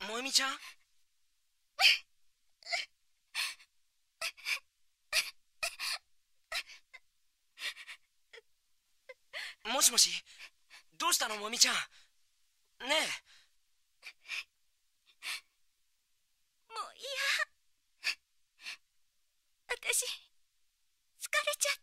萌美ちゃんもしもしどうしたのもみちゃんねえもう嫌私疲れちゃった